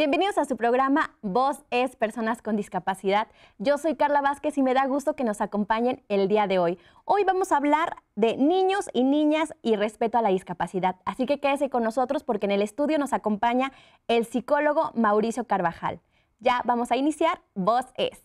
Bienvenidos a su programa Voz es Personas con Discapacidad. Yo soy Carla Vázquez y me da gusto que nos acompañen el día de hoy. Hoy vamos a hablar de niños y niñas y respeto a la discapacidad. Así que quédese con nosotros porque en el estudio nos acompaña el psicólogo Mauricio Carvajal. Ya vamos a iniciar Voz es.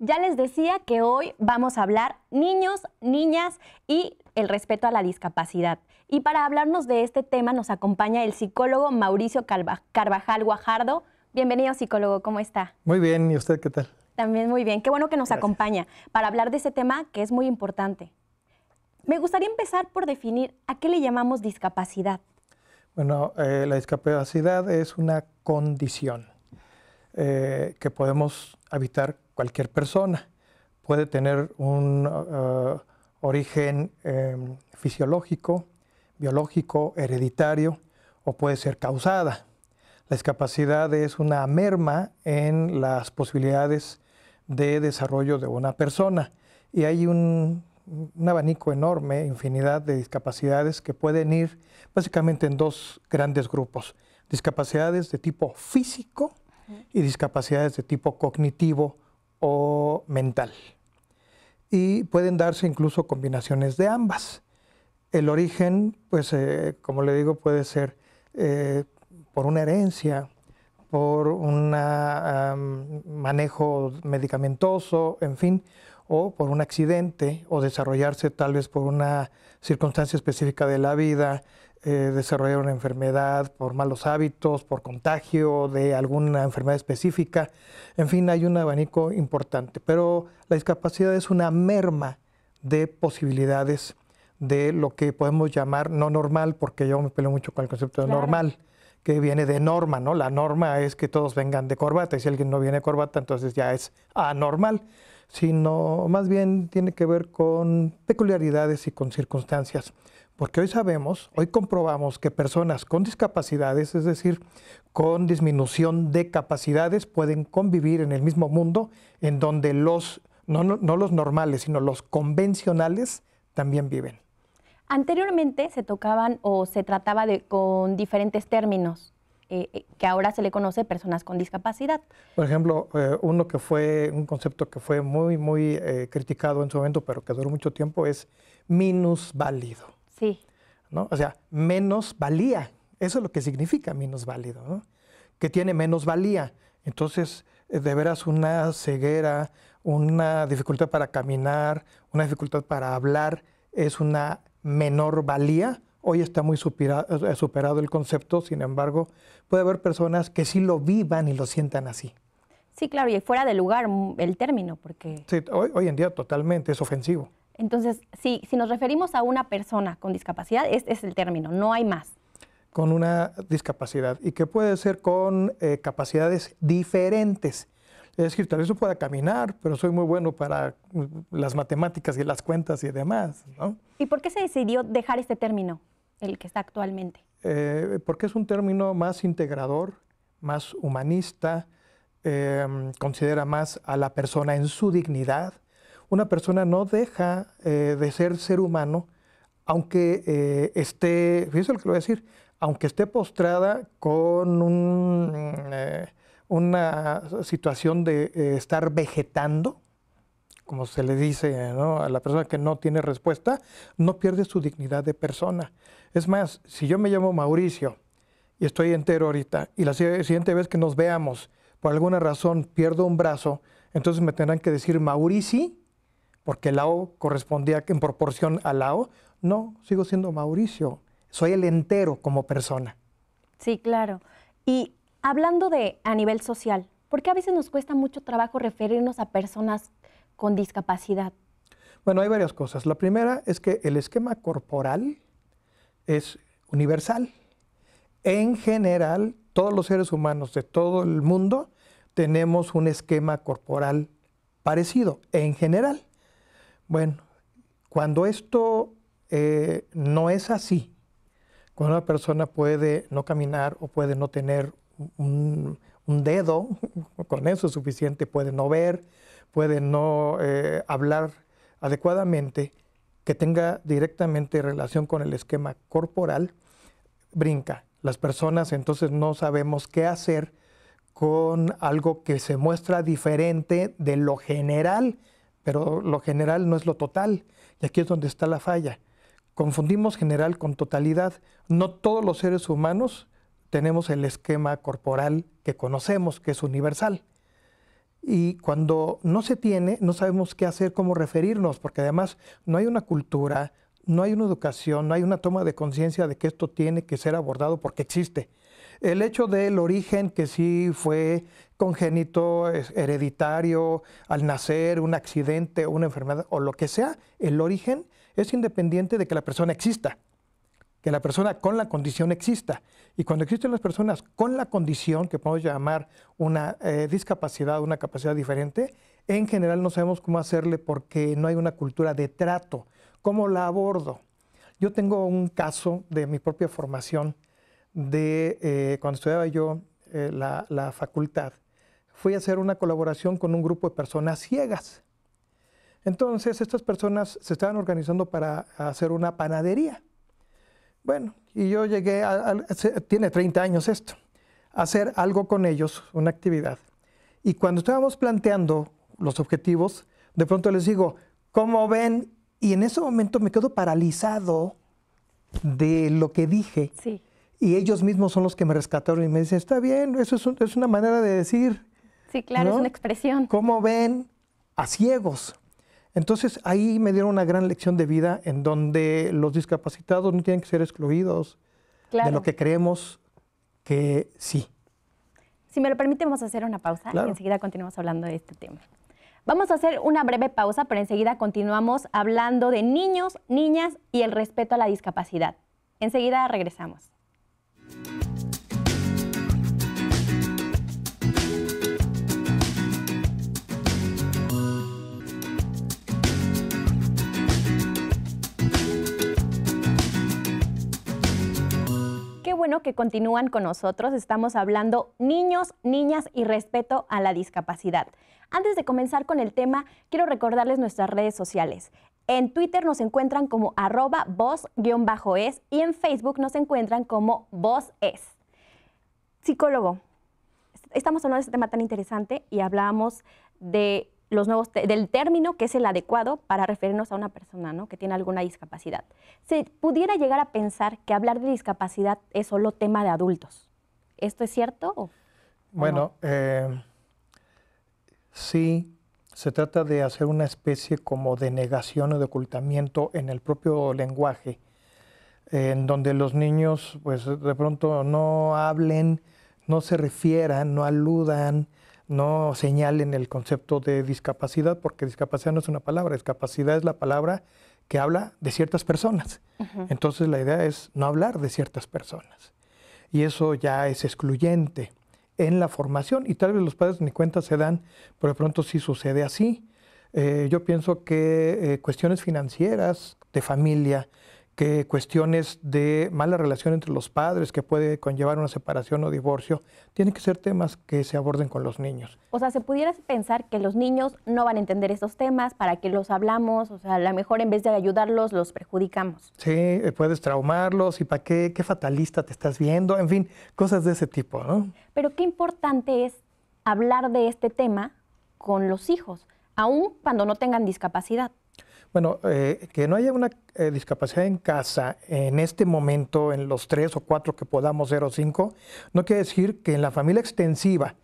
Ya les decía que hoy vamos a hablar niños, niñas y el respeto a la discapacidad. Y para hablarnos de este tema nos acompaña el psicólogo Mauricio Carvajal Guajardo. Bienvenido psicólogo, ¿cómo está? Muy bien, ¿y usted qué tal? También muy bien, qué bueno que nos acompaña para hablar de ese tema que es muy importante. Me gustaría empezar por definir a qué le llamamos discapacidad. Bueno, eh, la discapacidad es una condición eh, que podemos evitar, cualquier persona. Puede tener un eh, origen em, fisiológico, biológico, hereditario o puede ser causada. La discapacidad es una merma en las posibilidades de desarrollo de una persona y hay un abanico enorme, infinidad de discapacidades que pueden ir básicamente en dos grandes grupos, discapacidades de tipo físico y discapacidades de tipo cognitivo o mental. Y pueden darse incluso combinaciones de ambas. El origen, pues, eh, como le digo, puede ser eh, por una herencia, por un manejo medicamentoso, en fin, o por un accidente, o desarrollarse tal vez por una circunstancia específica de la vida, eh, desarrollar una enfermedad por malos hábitos, por contagio de alguna enfermedad específica. En fin, hay un abanico importante, pero la discapacidad es una merma de posibilidades de lo que podemos llamar no normal, porque yo me peleo mucho con el concepto de normal que viene de norma, ¿no? La norma es que todos vengan de corbata y si alguien no viene de corbata, entonces ya es anormal, sino más bien tiene que ver con peculiaridades y con circunstancias. Porque hoy sabemos, hoy comprobamos que personas con discapacidades, es decir, con disminución de capacidades, pueden convivir en el mismo mundo en donde los, no, los normales, sino los convencionales también viven. Anteriormente se tocaban o se trataba con diferentes términos. Eh, eh, que ahora se le conoce personas con discapacidad. Por ejemplo, eh, uno que fue un concepto que fue muy, muy criticado en su momento, pero que duró mucho tiempo, es minusválido. Sí. ¿no? O sea, menos valía. Eso es lo que significa menos válido, ¿no? Que tiene menos valía. Entonces, eh, de veras, una ceguera, una dificultad para caminar, una dificultad para hablar, es una menor valía. Hoy está muy eh, superado el concepto, sin embargo, puede haber personas que sí lo vivan y lo sientan así. Sí, claro, y fuera de lugar mm, el término, porque... Sí, hoy en día totalmente es ofensivo. Entonces, si, nos referimos a una persona con discapacidad, este es el término, no hay más. Con una discapacidad y que puede ser con eh, capacidades diferentes. Es decir, tal vez yo pueda caminar, pero soy muy bueno para mm, las matemáticas y las cuentas y demás. ¿Y por qué se decidió dejar este término, el que está actualmente? Eh, porque es un término más integrador, más humanista, em, considera más a la persona en su dignidad, una persona no deja eh, de ser ser humano, aunque eh, esté, fíjese lo que voy a decir, aunque esté postrada con eh, una situación de estar vegetando, como se le dice a la persona que no tiene respuesta, no pierde su dignidad de persona. Es más, si yo me llamo Mauricio y estoy entero ahorita, y la siguiente vez que nos veamos, por alguna razón pierdo un brazo, entonces me tendrán que decir Maurici porque la O correspondía en proporción a la O. No, sigo siendo Mauricio. Soy el entero como persona. Sí, claro. Y hablando de a nivel social, ¿por qué a veces nos cuesta mucho trabajo referirnos a personas con discapacidad? Bueno, hay varias cosas. La primera es que el esquema corporal es universal. En general, todos los seres humanos de todo el mundo tenemos un esquema corporal parecido, en general. Bueno, cuando esto eh, no es así, cuando una persona puede no caminar o puede no tener un, dedo, con eso es suficiente, puede no ver, puede no eh, hablar adecuadamente, que tenga directamente relación con el esquema corporal, brinca. Las personas entonces no sabemos qué hacer con algo que se muestra diferente de lo general pero lo general no es lo total. Y aquí es donde está la falla. Confundimos general con totalidad. No todos los seres humanos tenemos el esquema corporal que conocemos, que es universal. Y cuando no se tiene, no sabemos qué hacer, cómo referirnos, porque además no hay una cultura, no hay una educación, no hay una toma de conciencia de que esto tiene que ser abordado porque existe. El hecho del origen que sí fue congénito, hereditario, al nacer, un accidente, una enfermedad o lo que sea, el origen es independiente de que la persona exista, que la persona con la condición exista. Y cuando existen las personas con la condición, que podemos llamar una discapacidad eh, discapacidad, una capacidad diferente, en general no sabemos cómo hacerle porque no hay una cultura de trato. ¿Cómo la abordo? Yo tengo un caso de mi propia formación de, eh, cuando estudiaba yo eh, la, facultad, fui a hacer una colaboración con un grupo de personas ciegas. Entonces, estas personas se estaban organizando para hacer una panadería. Bueno, y yo llegué, tiene 30 años esto, a hacer algo con ellos, una actividad. Y cuando estábamos planteando los objetivos, de pronto les digo, ¿cómo ven? Y en ese momento me quedo paralizado de lo que dije. Sí. Y ellos mismos son los que me rescataron y me dicen, está bien, eso es, una manera de decir. Sí, claro, es una expresión. ¿Cómo ven a ciegos? Entonces ahí me dieron una gran lección de vida en donde los discapacitados no tienen que ser excluidos de lo que creemos que sí. Si me lo permite, vamos a hacer una pausa y enseguida continuamos hablando de este tema. Vamos a hacer una breve pausa, pero enseguida continuamos hablando de niños, niñas y el respeto a la discapacidad. Enseguida regresamos. Qué bueno que continúan con nosotros. Estamos hablando niños, niñas y respeto a la discapacidad. Antes de comenzar con el tema, quiero recordarles nuestras redes sociales. En Twitter nos encuentran como arroba voz-es y en Facebook nos encuentran como voz es. Psicólogo, estamos hablando de este tema tan interesante y hablábamos de los nuevos del término que es el adecuado para referirnos a una persona ¿no? que tiene alguna discapacidad. Se pudiera llegar a pensar que hablar de discapacidad es solo tema de adultos. ¿Esto es cierto? bueno, eh, sí, se trata de hacer una especie como de negación o de ocultamiento en el propio lenguaje, en donde los niños pues de pronto no hablen, no se refieran, no aludan, no señalen el concepto de discapacidad, porque discapacidad no es una palabra, discapacidad es la palabra que habla de ciertas personas. Entonces la idea es no hablar de ciertas personas. Y eso ya es excluyente en la formación y tal vez los padres ni cuenta se dan, pero de pronto sí sucede así. Eh, yo pienso que eh, cuestiones financieras de familia, que cuestiones de mala relación entre los padres que puede conllevar una separación o divorcio, tienen que ser temas que se aborden con los niños. O sea, se pudiera pensar que los niños no van a entender estos temas, para que los hablamos, o sea, a lo mejor en vez de ayudarlos los perjudicamos. Sí, eh, puedes traumarlos y para qué, qué fatalista te estás viendo, en fin, cosas de ese tipo, ¿no? Pero qué importante es hablar de este tema con los hijos, aun cuando no tengan discapacidad. Bueno, eh, que no haya una eh, discapacidad en casa en este momento, en los tres o cuatro que podamos ser o cinco, no quiere decir que en la familia extensiva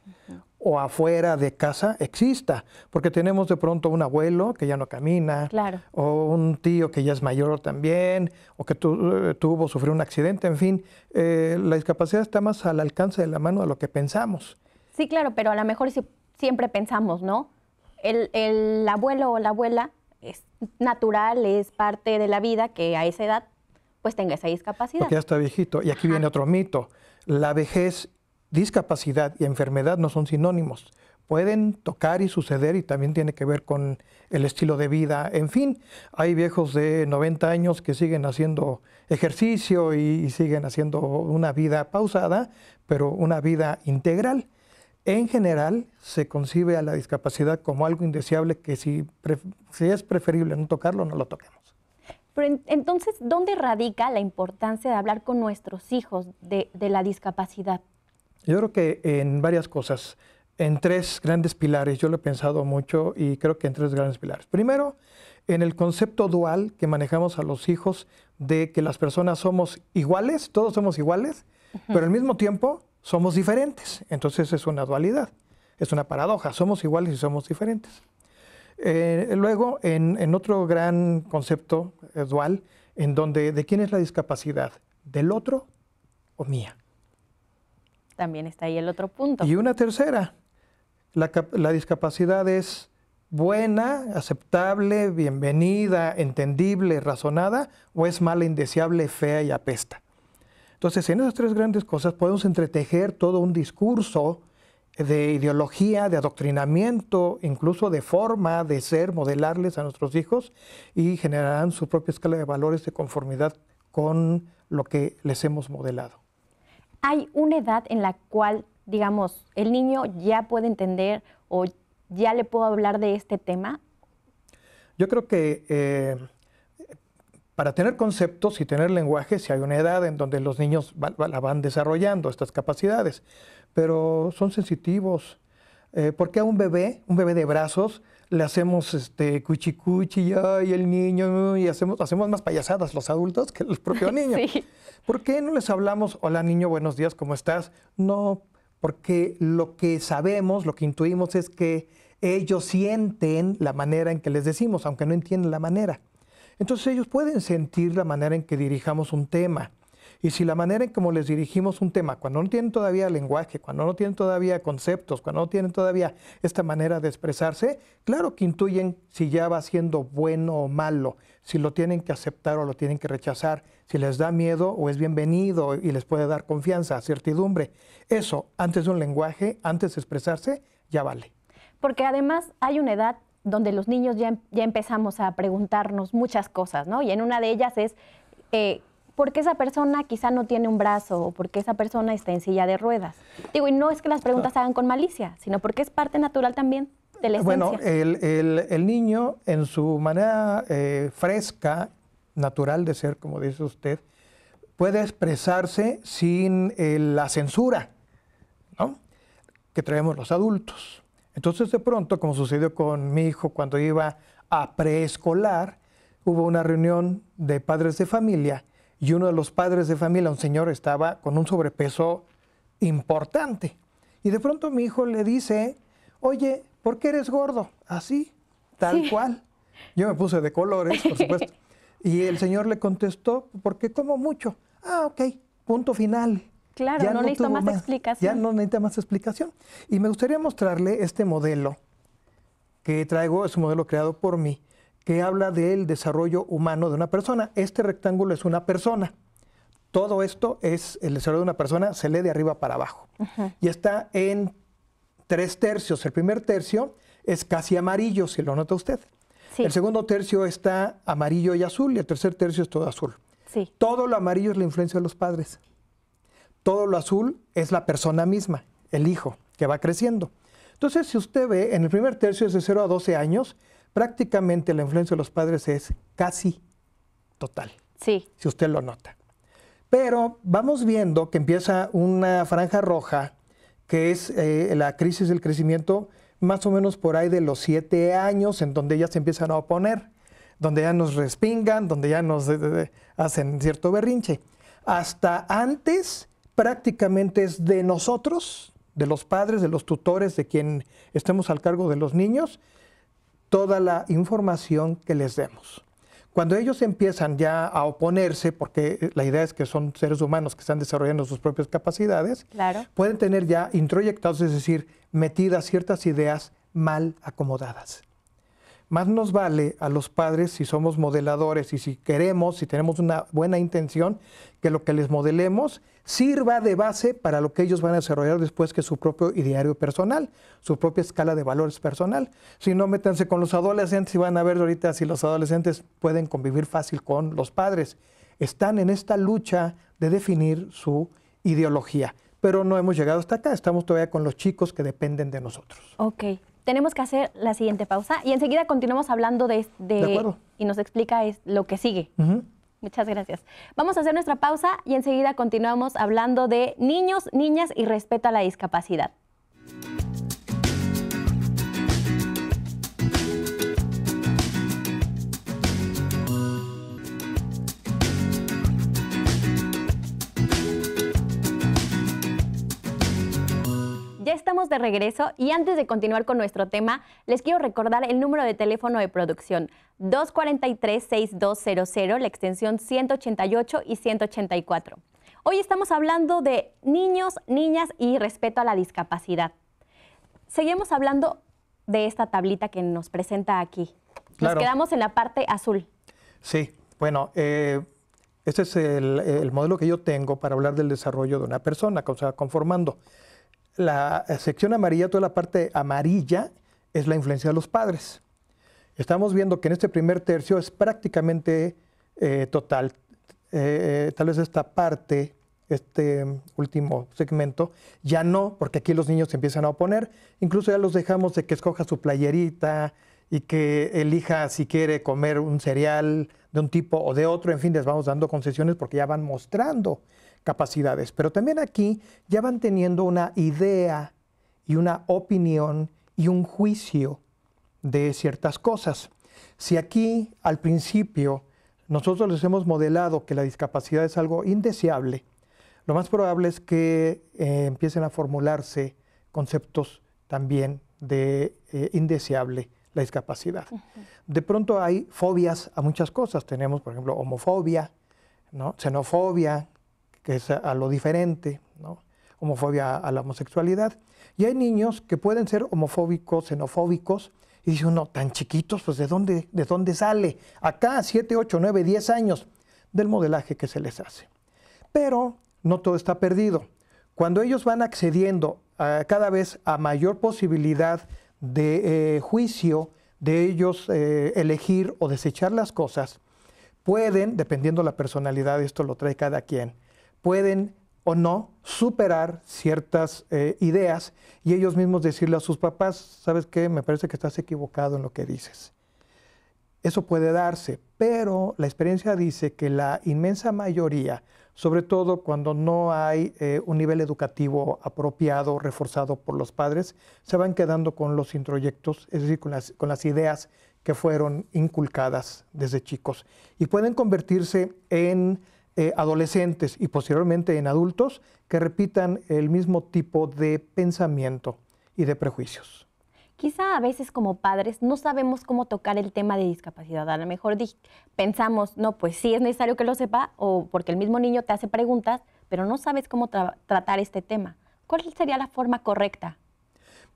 o afuera de casa exista, porque tenemos de pronto un abuelo que ya no camina, o un tío que ya es mayor también, o que eh, tuvo, sufrió un accidente, en fin, la discapacidad está más al alcance de la mano de lo que pensamos. Sí, claro, pero a lo mejor si, siempre pensamos, ¿no? el abuelo o la abuela es natural, es parte de la vida que a esa edad pues tenga esa discapacidad. Porque ya está viejito. Y aquí viene otro mito. La vejez, discapacidad y enfermedad no son sinónimos. Pueden tocar y suceder y también tiene que ver con el estilo de vida. En fin, hay viejos de 90 años que siguen haciendo ejercicio y siguen haciendo una vida pausada, pero una vida integral. En general, se concibe a la discapacidad como algo indeseable que si, es preferible no tocarlo, no lo toquemos. Pero entonces, ¿dónde radica la importancia de hablar con nuestros hijos de, la discapacidad? Yo creo que en varias cosas, en tres grandes pilares, yo lo he pensado mucho y creo que en tres grandes pilares. Primero, en el concepto dual que manejamos a los hijos de que las personas somos iguales, todos somos iguales, pero al mismo tiempo somos diferentes. Entonces es una dualidad, es una paradoja, somos iguales y somos diferentes. Eh, luego, en, otro gran concepto eh, dual, en donde de quién es la discapacidad, del otro o mía. También está ahí el otro punto. Y una tercera, la, la discapacidad es buena, aceptable, bienvenida, entendible, razonada, o es mala, indeseable, fea y apesta. Entonces, en esas tres grandes cosas podemos entretejer todo un discurso de ideología, de adoctrinamiento, incluso de forma de ser, modelarles a nuestros hijos y generarán su propia escala de valores de conformidad con lo que les hemos modelado. Hay una edad en la cual, digamos, el niño ya puede entender o ya le puedo hablar de este tema. Yo creo que eh, para tener conceptos y tener lenguaje, si hay una edad en donde los niños la van desarrollando estas capacidades, pero son sensitivos. Eh, porque a un bebé, un bebé de brazos, le hacemos este cuchicuchi, y el niño, y hacemos, hacemos más payasadas los adultos que los propios niños. ¿Por qué no les hablamos, hola niño, buenos días, ¿cómo estás? No, porque lo que sabemos, lo que intuimos es que ellos sienten la manera en que les decimos, aunque no entienden la manera. Entonces ellos pueden sentir la manera en que dirijamos un tema. Y si la manera en cómo les dirigimos un tema, cuando no tienen todavía lenguaje, cuando no tienen todavía conceptos, cuando no tienen todavía esta manera de expresarse, claro que intuyen si ya va siendo bueno o malo, si lo tienen que aceptar o lo tienen que rechazar, si les da miedo o es bienvenido y les puede dar confianza, certidumbre. Eso, antes de un lenguaje, antes de expresarse, ya vale. Porque además hay una edad donde los niños em, ya, empezamos a preguntarnos muchas cosas, ¿no? Y en una de ellas es, eh, ¿por qué esa persona quizá no tiene un brazo o por qué esa persona está en silla de ruedas? Digo, y no es que las preguntas se hagan con malicia, sino porque es parte natural también de la Bueno, el, niño en su manera eh, fresca, natural de ser, como dice usted, puede expresarse sin eh, la censura ¿no? que traemos los adultos. Entonces de pronto, como sucedió con mi hijo cuando iba a preescolar, hubo una reunión de padres de familia y uno de los padres de familia, un señor, estaba con un sobrepeso importante. Y de pronto mi hijo le dice, oye, ¿por qué eres gordo? Así, tal cual. Yo me puse de colores, por supuesto. y el señor le contestó, porque como mucho. Ah, ok, punto final. Claro, ya no, necesito más, explicación. Ya no necesita más explicación. Y me gustaría mostrarle este modelo que traigo, es un modelo creado por mí, que habla del desarrollo humano de una persona. Este rectángulo es una persona. Todo esto es el desarrollo de una persona, se lee de arriba para abajo. Y está en tres tercios. El primer tercio es casi amarillo, si lo nota usted. El segundo tercio está amarillo y azul, y el tercer tercio es todo azul. Sí. Todo lo amarillo es la influencia de los padres. Todo lo azul es la persona misma, el hijo, que va creciendo. Entonces, si usted ve, en el primer tercio desde de 0 a 12 años, prácticamente la influencia de los padres es casi total. Sí. Si usted lo nota. Pero vamos viendo que empieza una franja roja, que es eh, la crisis del crecimiento, más o menos por ahí de los siete años, en donde ya se empiezan a oponer, donde ya nos respingan, donde ya nos eh, eh, hacen cierto berrinche. Hasta antes prácticamente es de nosotros, de los padres, de los tutores, de quien estemos al cargo de los niños, toda la información que les demos. Cuando ellos empiezan ya a oponerse, porque la idea es que son seres humanos que están desarrollando sus propias capacidades, pueden tener ya introyectados, es decir, metidas ciertas ideas mal acomodadas. Más nos vale a los padres si somos modeladores y si queremos, si tenemos una buena intención, que lo que les modelemos sirva de base para lo que ellos van a desarrollar después que su propio ideario personal, su propia escala de valores personal. Si no, métanse con los adolescentes y van a ver ahorita si los adolescentes pueden convivir fácil con los padres. Están en esta lucha de definir su ideología pero no hemos llegado hasta acá. Estamos todavía con los chicos que dependen de nosotros. Ok, tenemos que hacer la siguiente pausa y enseguida continuamos hablando de, de, y nos explica lo que sigue. Muchas gracias. Vamos a hacer nuestra pausa y enseguida continuamos hablando de niños, niñas y respeto a la discapacidad. ya estamos de regreso y antes de continuar con nuestro tema, les quiero recordar el número de teléfono de producción 243-6200, la extensión 188 y 184. Hoy estamos hablando de niños, niñas y respeto a la discapacidad. Seguimos hablando de esta tablita que nos presenta aquí. Nos quedamos en la parte azul. Sí, bueno, eh, este es el, el modelo que yo tengo para hablar del desarrollo de una persona, o sea, conformando la sección amarilla, toda la parte amarilla, es la influencia de los padres. Estamos viendo que en este primer tercio es prácticamente eh, total. Eh, eh, tal vez esta parte, este último segmento, ya no, porque aquí los niños se empiezan a oponer. Incluso ya los dejamos de que escoja su playerita y que elija si quiere comer un cereal de un tipo o de otro. En fin, les vamos dando concesiones porque ya van mostrando capacidades. Pero también aquí ya van teniendo una idea y una opinión y un juicio de ciertas cosas. Si aquí al principio nosotros les hemos modelado que la discapacidad es algo indeseable, lo más probable es que eh, empiecen a formularse conceptos también de eh, indeseable la discapacidad. De pronto hay fobias a muchas cosas. Tenemos, por ejemplo, homofobia, xenofobia, que es a, lo diferente, ¿no? homofobia a, la homosexualidad. Y hay niños que pueden ser homofóbicos, xenofóbicos, y dice uno, tan chiquitos, pues ¿de dónde, de dónde sale? Acá, 7, 8, 9, 10 años del modelaje que se les hace. Pero no todo está perdido. Cuando ellos van accediendo a, cada vez a mayor posibilidad de eh, juicio, de ellos eh, elegir o desechar las cosas, pueden, dependiendo la personalidad, esto lo trae cada quien, pueden o no superar ciertas eh, ideas y ellos mismos decirle a sus papás, sabes qué, me parece que estás equivocado en lo que dices. Eso puede darse, pero la experiencia dice que la inmensa mayoría, sobre todo cuando no hay eh, un nivel educativo apropiado, reforzado por los padres, se van quedando con los introyectos, es decir, con con las ideas que fueron inculcadas desde chicos y pueden convertirse en eh, adolescentes y posteriormente en adultos que repitan el mismo tipo de pensamiento y de prejuicios. Quizá a veces como padres no sabemos cómo tocar el tema de discapacidad. A lo mejor pensamos, no, pues sí es necesario que lo sepa o porque el mismo niño te hace preguntas, pero no sabes cómo tratar este tema. ¿Cuál sería la forma correcta?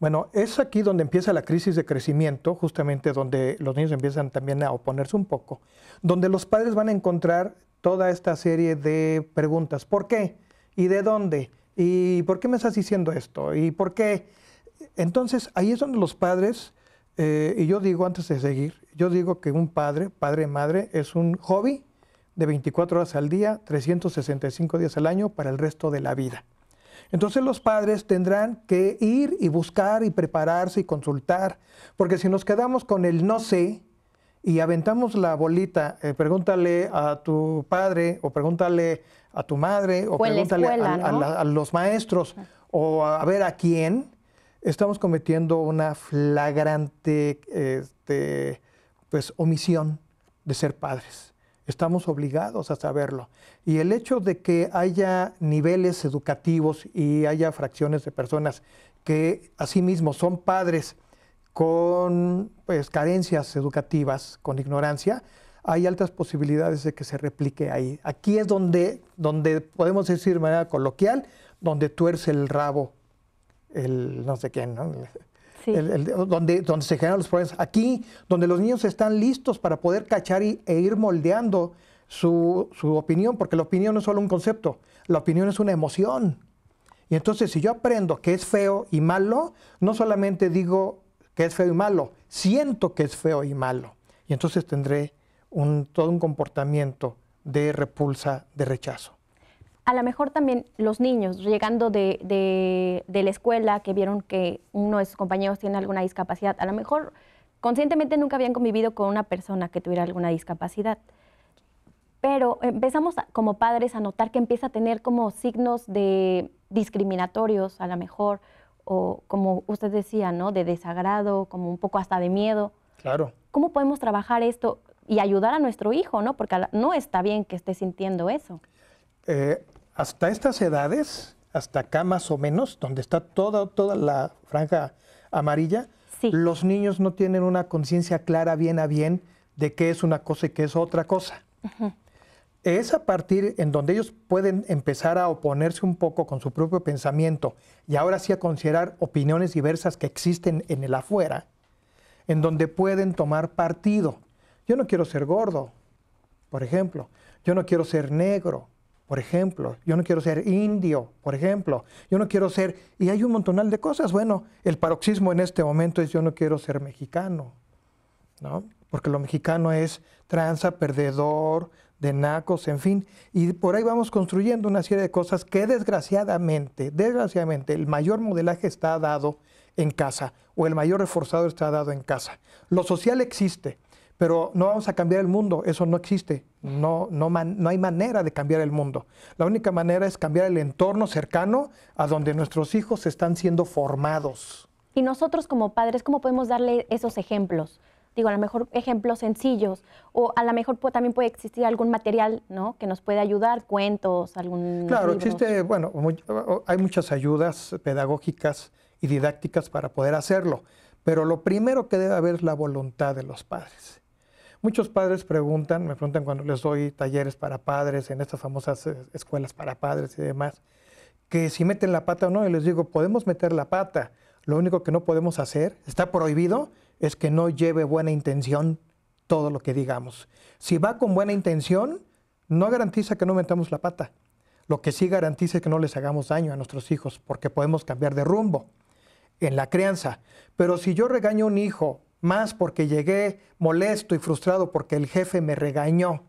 Bueno, es aquí donde empieza la crisis de crecimiento, justamente donde los niños empiezan también a oponerse un poco, donde los padres van a encontrar toda esta serie de preguntas. ¿Por qué? ¿Y de dónde? ¿Y por qué me estás diciendo esto? ¿Y por qué? Entonces ahí es donde los padres, eh, y yo digo antes de seguir, yo digo que un padre, padre, madre, es un hobby de 24 horas al día, 365 días al año para el resto de la vida. Entonces los padres tendrán que ir y buscar y prepararse y consultar, porque si nos quedamos con el no sé, y aventamos la bolita, eh, pregúntale a tu padre o pregúntale a tu madre o, pregúntale a, los maestros o a, ver a quién, estamos cometiendo una flagrante este, pues, omisión de ser padres. Estamos obligados a saberlo. Y el hecho de que haya niveles educativos y haya fracciones de personas que asimismo son padres, con pues, carencias educativas, con ignorancia, hay altas posibilidades de que se replique ahí. Aquí es donde, donde podemos decir de manera coloquial, donde tuerce el rabo el no sé quién, donde, donde se generan los problemas. Aquí, donde los niños están listos para poder cachar e ir moldeando su, su, opinión, porque la opinión no es solo un concepto, la opinión es una emoción. Y entonces, si yo aprendo que es feo y malo, no solamente digo que es feo y malo, siento que es feo y malo. Y entonces tendré un, todo un comportamiento de repulsa, de rechazo. A lo mejor también los niños, llegando de, la escuela, que vieron que uno de sus compañeros tiene alguna discapacidad, a lo mejor conscientemente nunca habían convivido con una persona que tuviera alguna discapacidad pero empezamos como padres a notar que empieza a tener como signos de discriminatorios a lo mejor o como usted decía, ¿no? De desagrado, como un poco hasta de miedo. Claro. ¿Cómo podemos trabajar esto y ayudar a nuestro hijo, ¿no? Porque no está bien que esté sintiendo eso. Eh, hasta estas edades, hasta acá más o menos, donde está toda, toda la franja amarilla, los niños no tienen una conciencia clara bien a bien de qué es una cosa y qué es otra cosa es a partir en donde ellos pueden empezar a oponerse un poco con su propio pensamiento y ahora sí a considerar opiniones diversas que existen en el afuera, en donde pueden tomar partido. Yo no quiero ser gordo, por ejemplo. Yo no quiero ser negro, por ejemplo. Yo no quiero ser indio, por ejemplo. Yo no quiero ser... Y hay un montonal de cosas. Bueno, el paroxismo en este momento es yo no quiero ser mexicano, ¿no? porque lo mexicano es tranza, perdedor, de nacos, en fin. Y por ahí vamos construyendo una serie de cosas que desgraciadamente, desgraciadamente, el mayor modelaje está dado en casa o el mayor reforzado está dado en casa. Lo social existe, pero no vamos a cambiar el mundo, eso no existe, no, no, no hay manera de cambiar el mundo. La única manera es cambiar el entorno cercano a donde nuestros hijos están siendo formados. Y nosotros como padres, ¿cómo podemos darle esos ejemplos? digo, a lo mejor ejemplos sencillos o a lo mejor también puede existir algún material, Que nos puede ayudar, cuentos, algún... Claro, existe, bueno, hay muchas ayudas pedagógicas y didácticas para poder hacerlo, pero lo primero que debe haber es la voluntad de los padres. Muchos padres preguntan, me preguntan cuando les doy talleres para padres en estas famosas eh, escuelas para padres y demás, que si meten la pata o no, y les digo, podemos meter la pata, lo único que no podemos hacer, está prohibido, es que no lleve buena intención todo lo que digamos. Si va con buena intención, no garantiza que no metamos la pata. Lo que sí garantiza es que no les hagamos daño a nuestros hijos, porque podemos cambiar de rumbo en la crianza. Pero si yo regaño a un hijo más porque llegué molesto y frustrado porque el jefe me regañó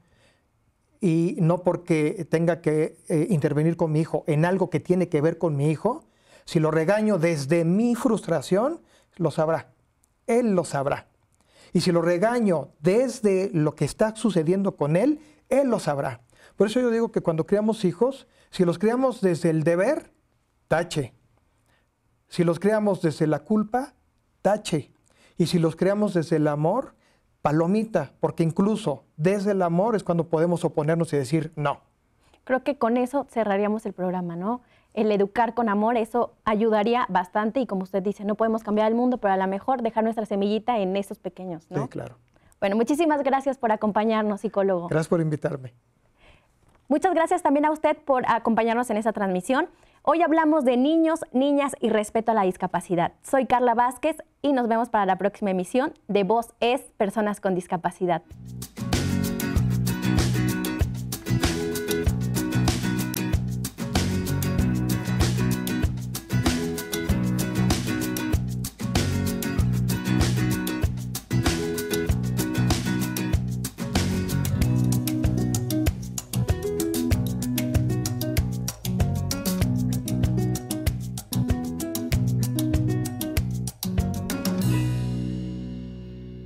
y no porque tenga que eh, intervenir con mi hijo en algo que tiene que ver con mi hijo, si lo regaño desde mi frustración, lo sabrá. Él lo sabrá. Y si lo regaño desde lo que está sucediendo con Él, Él lo sabrá. Por eso yo digo que cuando criamos hijos, si los criamos desde el deber, tache. Si los creamos desde la culpa, tache. Y si los creamos desde el amor, palomita, porque incluso desde el amor es cuando podemos oponernos y decir no. Creo que con eso cerraríamos el programa, ¿no? el educar con amor, eso ayudaría bastante y como usted dice, no podemos cambiar el mundo, pero a lo mejor dejar nuestra semillita en esos pequeños, ¿no? Sí, claro. Bueno, muchísimas gracias por acompañarnos, psicólogo. Gracias por invitarme. Muchas gracias también a usted por acompañarnos en esta transmisión. Hoy hablamos de niños, niñas y respeto a la discapacidad. Soy Carla Vázquez y nos vemos para la próxima emisión de Voz es Personas con Discapacidad.